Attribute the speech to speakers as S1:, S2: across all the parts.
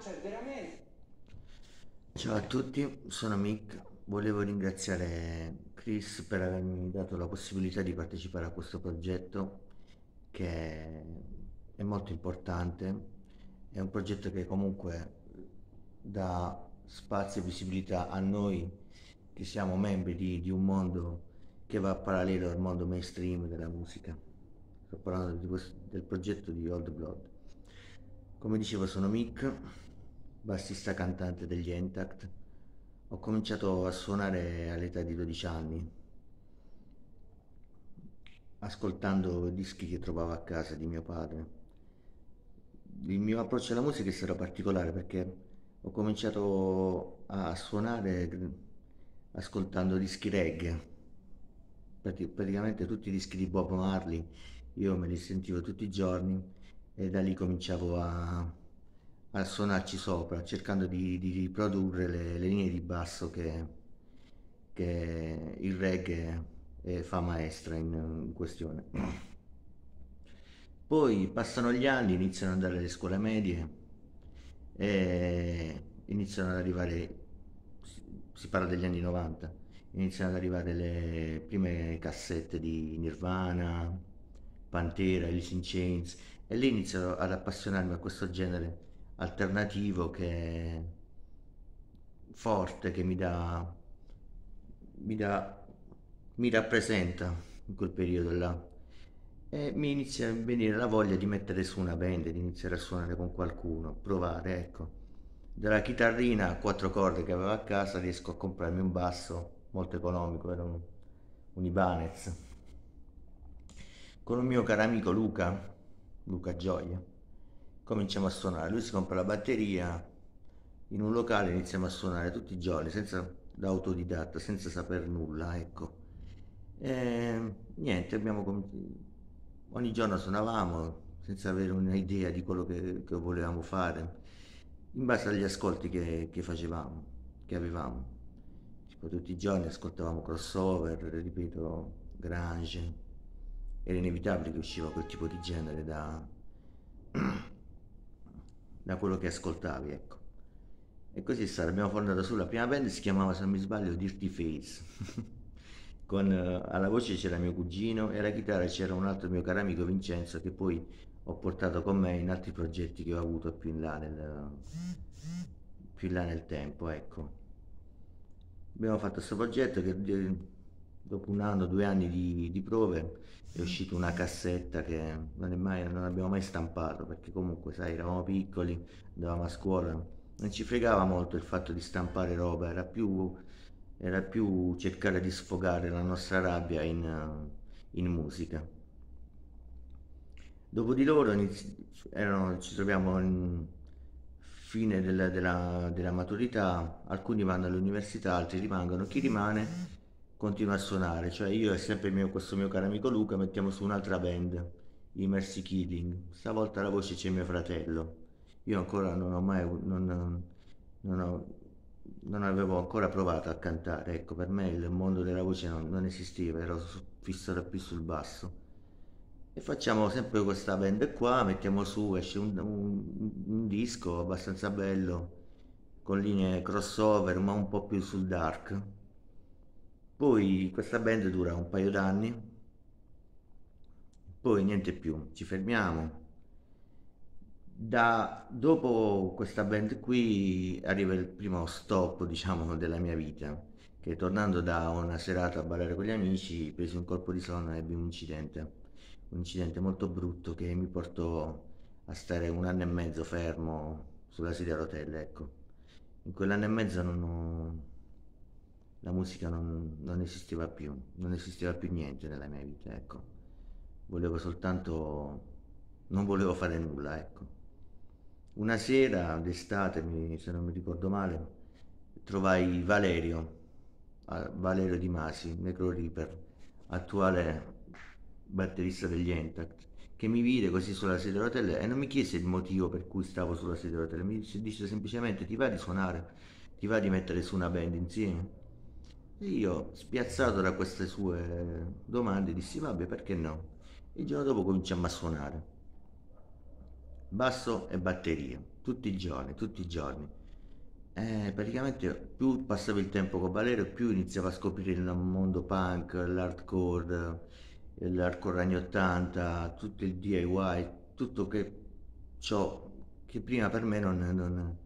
S1: Cioè, veramente. Ciao a tutti, sono Mick. Volevo ringraziare Chris per avermi dato la possibilità di partecipare a questo progetto che è molto importante. È un progetto che comunque dà spazio e visibilità a noi che siamo membri di, di un mondo che va parallelo al mondo mainstream della musica. Sto parlando questo, del progetto di Old Blood. Come dicevo sono Mick, bassista cantante degli Entact. Ho cominciato a suonare all'età di 12 anni, ascoltando dischi che trovavo a casa di mio padre. Il mio approccio alla musica è stato particolare perché ho cominciato a suonare ascoltando dischi reggae, praticamente tutti i dischi di Bob Marley, io me li sentivo tutti i giorni e da lì cominciavo a, a suonarci sopra, cercando di, di riprodurre le, le, linee di basso che, che il reggae eh, fa maestra in, in questione. Poi passano gli anni, iniziano ad andare alle scuole medie e iniziano ad arrivare, si parla degli anni 90, iniziano ad arrivare le prime cassette di Nirvana, Pantera, Alice in Chains e lì inizio ad appassionarmi a questo genere alternativo che forte, che mi dà, mi dà, mi rappresenta in quel periodo là. E mi inizia a venire la voglia di mettere su una band, di iniziare a suonare con qualcuno, provare, ecco. Dalla chitarrina a quattro corde che avevo a casa riesco a comprarmi un basso molto economico, era un, un Ibanez. Con un mio caro amico Luca, Luca Gioia. Cominciamo a suonare, lui si compra la batteria in un locale, iniziamo a suonare tutti i giorni, senza, da autodidatta, senza saper nulla, ecco. E, niente, abbiamo, ogni giorno suonavamo senza avere un'idea di quello che, che, volevamo fare, in base agli ascolti che, che facevamo, che avevamo. Tipo, tutti i giorni ascoltavamo crossover, ripeto, Grange, era inevitabile che usciva quel tipo di genere da, da quello che ascoltavi, ecco. E così è stato, abbiamo fondato la prima band, si chiamava se non mi sbaglio Dirty Face. Con, eh, alla voce c'era mio cugino e alla chitarra c'era un altro mio caro amico Vincenzo che poi ho portato con me in altri progetti che ho avuto più in là nel, più in là nel tempo, ecco. Abbiamo fatto questo progetto che eh, dopo un anno, due anni di, di, prove è uscita una cassetta che non, mai, non abbiamo mai stampato perché comunque sai eravamo piccoli, andavamo a scuola, non ci fregava molto il fatto di stampare roba, era più, era più cercare di sfogare la nostra rabbia in, in musica. Dopo di loro erano, ci troviamo in fine della, della, della maturità, alcuni vanno all'università, altri rimangono, chi rimane continua a suonare, cioè io e sempre mio, questo mio caro amico Luca mettiamo su un'altra band, i Mercy Killing, stavolta la voce c'è mio fratello, io ancora non ho mai, non, non, ho, non avevo ancora provato a cantare, ecco per me il mondo della voce non, non esisteva, ero fisso da più sul basso. E facciamo sempre questa band qua, mettiamo su, esce un, un, un disco abbastanza bello, con linee crossover ma un po' più sul dark. Poi questa band dura un paio d'anni, poi niente più, ci fermiamo. Da, dopo questa band qui arriva il primo stop, diciamo, della mia vita, che tornando da una serata a ballare con gli amici, presi un colpo di sonno e ebbi un incidente, un incidente molto brutto che mi portò a stare un anno e mezzo fermo sulla sedia a rotelle, ecco. In quell'anno e mezzo non ho la musica non, non, esisteva più, non esisteva più niente nella mia vita, ecco. Volevo soltanto, non volevo fare nulla, ecco. Una sera d'estate, se non mi ricordo male, trovai Valerio, Valerio Di Masi, Necro Reaper, attuale batterista degli Entact, che mi vide così sulla sedia a rotelle e non mi chiese il motivo per cui stavo sulla sedia a rotelle, mi disse semplicemente ti va di suonare, ti va di mettere su una band insieme? Io, spiazzato da queste sue domande, dissi vabbè perché no. Il giorno dopo cominciamo a suonare. Basso e batteria, tutti i giorni, tutti i giorni. E eh, praticamente più passavo il tempo con Valerio, più iniziavo a scoprire il mondo punk, l'hardcore, l'hardcore anni 80, tutto il DIY, tutto che ciò che prima per me non, non,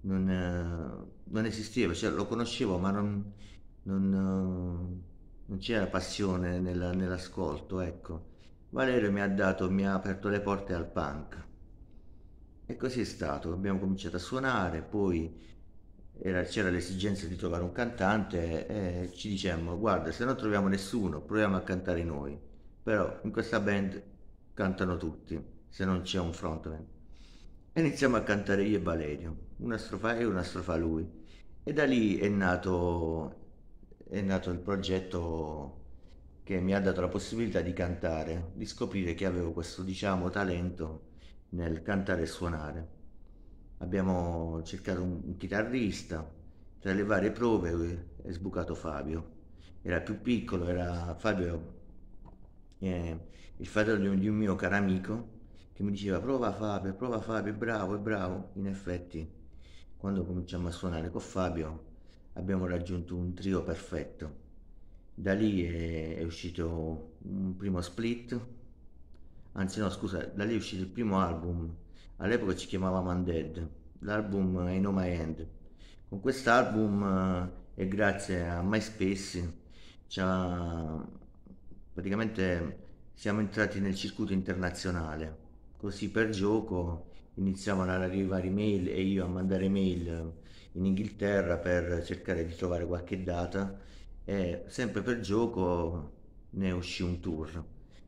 S1: non, eh, non esisteva, cioè lo conoscevo ma non non, eh, non c'era passione nella, nell'ascolto, ecco. Valerio mi ha dato, mi ha aperto le porte al punk. E così è stato, abbiamo cominciato a suonare, poi era, c'era l'esigenza di trovare un cantante e ci dicemmo guarda se non troviamo nessuno proviamo a cantare noi, però in questa band cantano tutti se non c'è un frontman. E iniziamo a cantare io e Valerio, una strofa io e una strofa lui. E da lì è nato è nato il progetto che mi ha dato la possibilità di cantare, di scoprire che avevo questo diciamo talento nel cantare e suonare. Abbiamo cercato un chitarrista, tra le varie prove è sbucato Fabio. Era più piccolo, era Fabio, eh, il fratello di un mio caro amico, che mi diceva prova Fabio, prova Fabio, è bravo, è bravo. In effetti, quando cominciamo a suonare con Fabio, abbiamo raggiunto un trio perfetto. Da lì è, è uscito un primo split, anzi no scusa, da lì è uscito il primo album, all'epoca ci chiamavamo Undead, l'album è in My End. Con quest'album eh, e grazie a MySpace cioè, praticamente siamo entrati nel circuito internazionale, così per gioco iniziavano ad arrivare mail e io a mandare mail in Inghilterra per cercare di trovare qualche data e sempre per gioco ne uscì un tour.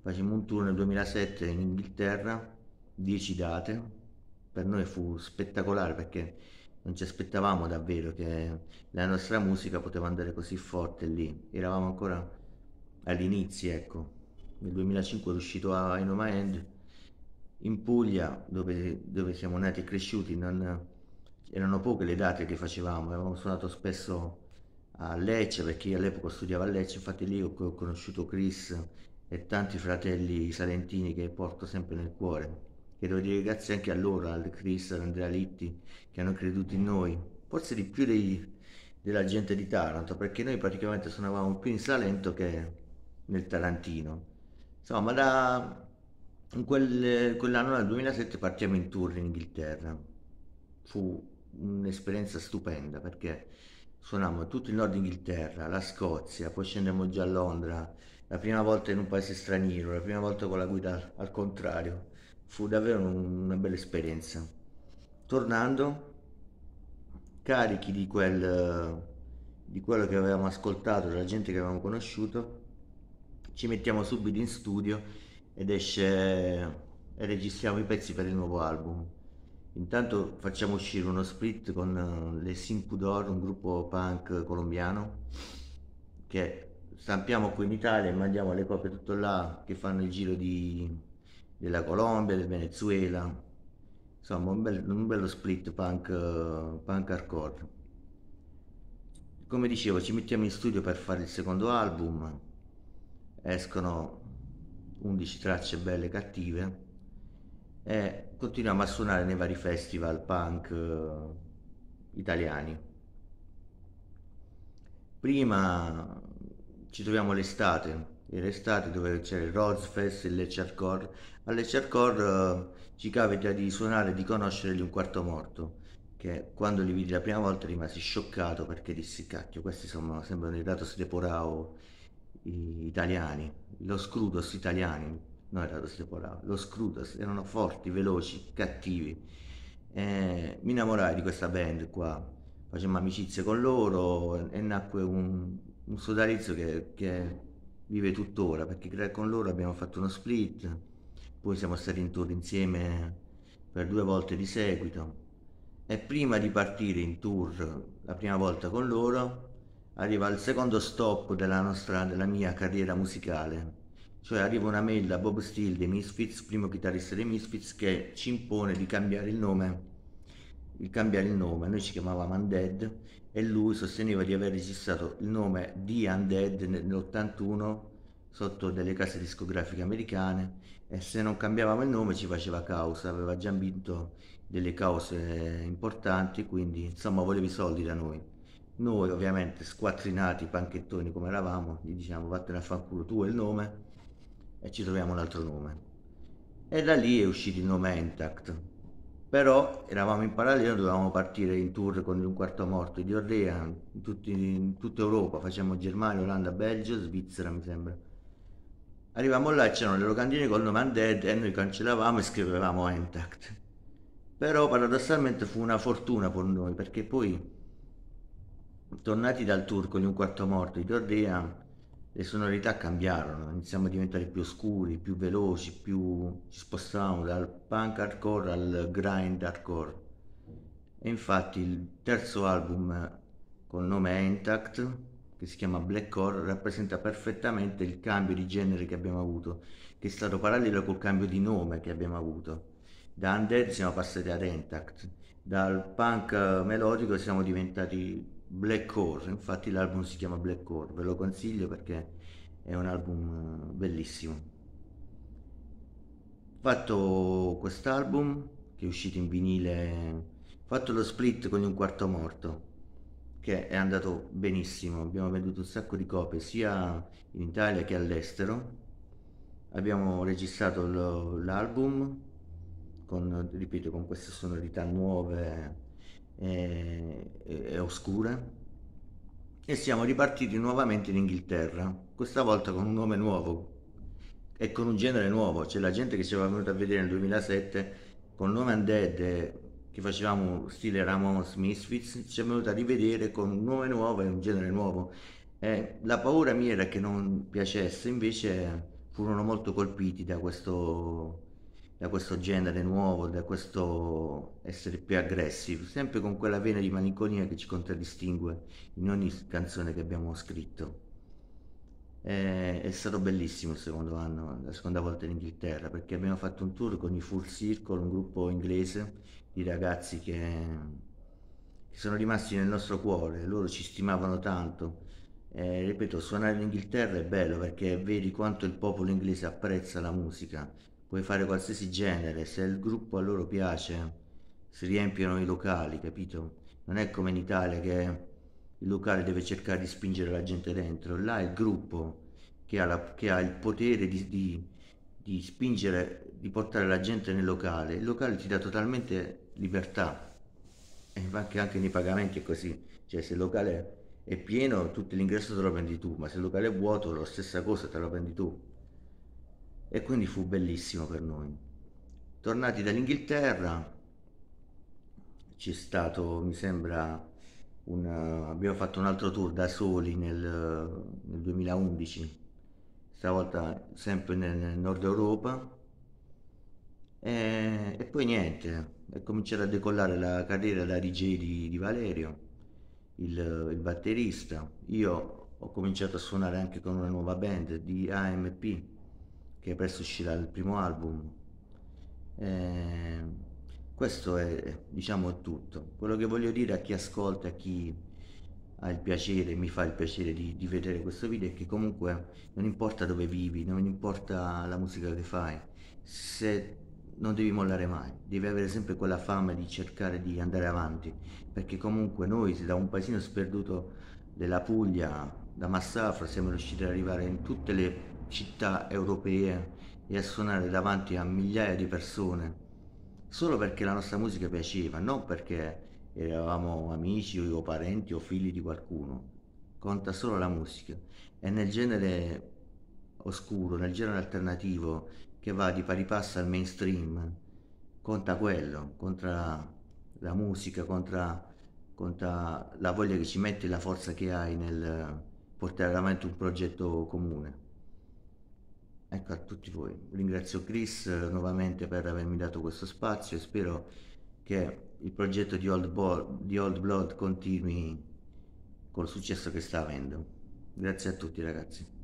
S1: Facciamo un tour nel 2007 in Inghilterra, 10 date, per noi fu spettacolare perché non ci aspettavamo davvero che la nostra musica poteva andare così forte lì, eravamo ancora all'inizio ecco. Nel 2005 è uscito a Inoma End in Puglia dove, dove siamo nati e cresciuti, non, erano poche le date che facevamo, avevamo suonato spesso a Lecce perché io all'epoca studiavo a Lecce, infatti lì ho, conosciuto Chris e tanti fratelli salentini che porto sempre nel cuore. Che devo dire grazie anche a loro, al Chris, all'Andrea Litti, che hanno creduto in noi, forse di più dei, della gente di Taranto, perché noi praticamente suonavamo più in Salento che nel Tarantino. Insomma, da quel, quell'anno, nel 2007, partiamo in tour in Inghilterra. Fu un'esperienza stupenda perché suonammo tutto il nord Inghilterra, la Scozia, poi scendiamo già a Londra, la prima volta in un paese straniero, la prima volta con la guida al contrario. Fu davvero una bella esperienza. Tornando, carichi di, quel, di quello che avevamo ascoltato, della gente che avevamo conosciuto, ci mettiamo subito in studio ed esce e registriamo i pezzi per il nuovo album. Intanto facciamo uscire uno split con eh, le Simpudor, un gruppo punk colombiano che stampiamo qui in Italia e mandiamo le copie tutto là che fanno il giro di, della Colombia, del Venezuela. Insomma, un, bel, un bello split punk, eh, punk hardcore. Come dicevo, ci mettiamo in studio per fare il secondo album. Escono 11 tracce belle e cattive e continuiamo a suonare nei vari festival punk eh, italiani. Prima ci troviamo l'estate, l'estate dove c'è il e il Lecce Hardcore. A Lecce Hardcore eh, ci capita di suonare e di conoscere di un quarto morto che quando li vidi la prima volta rimasi scioccato perché dissi cacchio questi sono, sembrano i Ratos de Porao italiani, lo Scrudos italiani noi la dopo lo Scrutas, erano forti, veloci, cattivi. Eh, mi innamorai di questa band qua, facemmo amicizie con loro e nacque un, un sodalizio che, che, vive tuttora, perché con loro abbiamo fatto uno split, poi siamo stati in tour insieme per due volte di seguito e prima di partire in tour la prima volta con loro arriva il secondo stop della, nostra, della mia carriera musicale cioè arriva una mail da Bob Steele dei Misfits, primo chitarrista dei Misfits, che ci impone di cambiare il nome. Di cambiare il nome, noi ci chiamavamo Undead e lui sosteneva di aver registrato il nome di Undead nell'81 sotto delle case discografiche americane e se non cambiavamo il nome ci faceva causa, aveva già vinto delle cause importanti, quindi insomma voleva i soldi da noi. Noi ovviamente squattrinati, panchettoni come eravamo, gli diciamo vattene a fanculo tu e il nome e ci troviamo un altro nome. E da lì è uscito il nome Intact. Però eravamo in parallelo, dovevamo partire in tour con un quarto morto di Orrea, in, tutti, in tutta Europa, facciamo Germania, Olanda, Belgio, Svizzera mi sembra. Arrivavamo là e c'erano le locandine col nome Undead e noi cancellavamo e scrivevamo Intact. Però paradossalmente fu una fortuna per noi, perché poi tornati dal tour con un quarto morto di Orrea le sonorità cambiarono, iniziamo a diventare più oscuri, più veloci, più ci spostavamo dal punk hardcore al grind hardcore. E infatti il terzo album col nome Intact, che si chiama Black Core, rappresenta perfettamente il cambio di genere che abbiamo avuto, che è stato parallelo col cambio di nome che abbiamo avuto. Da Undead siamo passati ad Intact, dal punk melodico siamo diventati Black Core, infatti l'album si chiama Black Core, ve lo consiglio perché è un album eh, bellissimo. Fatto quest'album che è uscito in vinile, fatto lo split con un quarto morto che è andato benissimo, abbiamo venduto un sacco di copie sia in Italia che all'estero. Abbiamo registrato l'album con ripeto con queste sonorità nuove e oscura e siamo ripartiti nuovamente in Inghilterra, questa volta con un nome nuovo e con un genere nuovo. C'è la gente che ci aveva venuto a vedere nel 2007 con il nome Undead che facevamo stile Ramones Misfits, ci è venuta a rivedere con un nome nuovo e un genere nuovo. Eh, la paura mia era che non piacesse, invece furono molto colpiti da questo da questo genere nuovo, da questo essere più aggressivi, sempre con quella vena di malinconia che ci contraddistingue in ogni canzone che abbiamo scritto. È, è stato bellissimo il secondo anno, la seconda volta in Inghilterra, perché abbiamo fatto un tour con i Full Circle, un gruppo inglese di ragazzi che, che sono rimasti nel nostro cuore, loro ci stimavano tanto. Eh, ripeto, suonare in Inghilterra è bello perché vedi quanto il popolo inglese apprezza la musica, puoi fare qualsiasi genere, se il gruppo a loro piace si riempiono i locali, capito? Non è come in Italia che il locale deve cercare di spingere la gente dentro, là è il gruppo che ha, la, che ha il potere di, di, di, spingere, di portare la gente nel locale, il locale ti dà totalmente libertà, e anche, anche nei pagamenti è così, cioè se il locale è pieno tutto l'ingresso te lo prendi tu, ma se il locale è vuoto la stessa cosa te lo prendi tu e quindi fu bellissimo per noi. Tornati dall'Inghilterra c'è stato, mi sembra, un, abbiamo fatto un altro tour da soli nel, nel 2011, stavolta sempre nel, nel nord Europa e, e, poi niente, è cominciata a decollare la carriera da DJ di, di Valerio, il, il batterista. Io ho cominciato a suonare anche con una nuova band di AMP che presto uscirà il primo album. Eh, questo è, diciamo, tutto. Quello che voglio dire a chi ascolta, a chi ha il piacere, mi fa il piacere di, di vedere questo video, è che comunque non importa dove vivi, non importa la musica che fai, se non devi mollare mai, devi avere sempre quella fame di cercare di andare avanti, perché comunque noi da un paesino sperduto della Puglia, da Massafra, siamo riusciti ad arrivare in tutte le città europee e a suonare davanti a migliaia di persone solo perché la nostra musica piaceva, non perché eravamo amici o parenti o figli di qualcuno. Conta solo la musica. E nel genere oscuro, nel genere alternativo che va di pari passo al mainstream, conta quello, conta la musica, conta, conta la voglia che ci metti e la forza che hai nel portare avanti un progetto comune. Ecco a tutti voi. Ringrazio Chris eh, nuovamente per avermi dato questo spazio e spero che il progetto di Old, Bo- di Old Blood continui col successo che sta avendo. Grazie a tutti ragazzi.